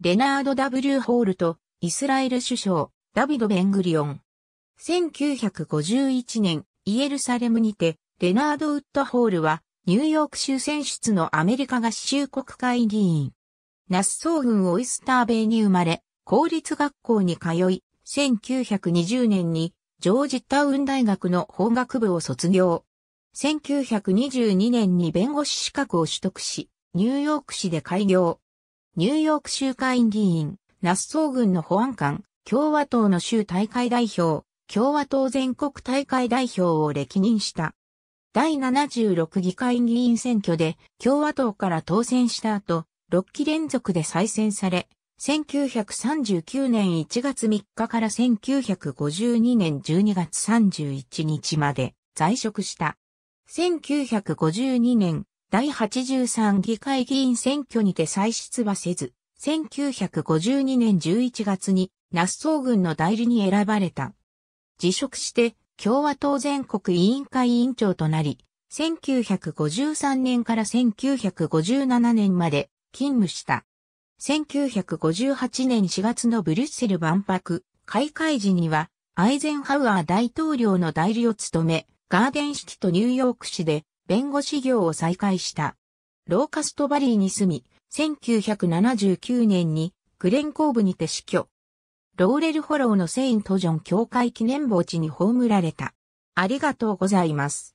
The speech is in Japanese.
レナード・ W・ ホールとイスラエル首相ダビド・ベングリオン。1951年イエルサレムにてレナード・ウッド・ホールはニューヨーク州選出のアメリカ合衆国会議員。ナッソー郡オイスターベイに生まれ、公立学校に通い、1920年にジョージタウン大学の法学部を卒業。1922年に弁護士資格を取得し、ニューヨーク市で開業。ニューヨーク州会議員、ナッソー軍の保安官、共和党の州大会代表、共和党全国大会代表を歴任した。第76議会議員選挙で共和党から当選した後、6期連続で再選され、1939年1月3日から1952年12月31日まで在職した。1952年第83議会議員選挙にて再出馬せず、1952年11月にナッソー軍の代理に選ばれた。辞職して共和党全国委員会委員長となり、1953年から1957年まで勤務した。1958年4月のブリュッセル万博開会時にはアイゼンハウアー大統領の代理を務め、ガーデン式とニューヨーク市で弁護士業を再開した。ローカストバリーに住み、1979年にグレンコーブにて死去。ローレルフォローのセイントジョン教会記念墓地に葬られた。ありがとうございます。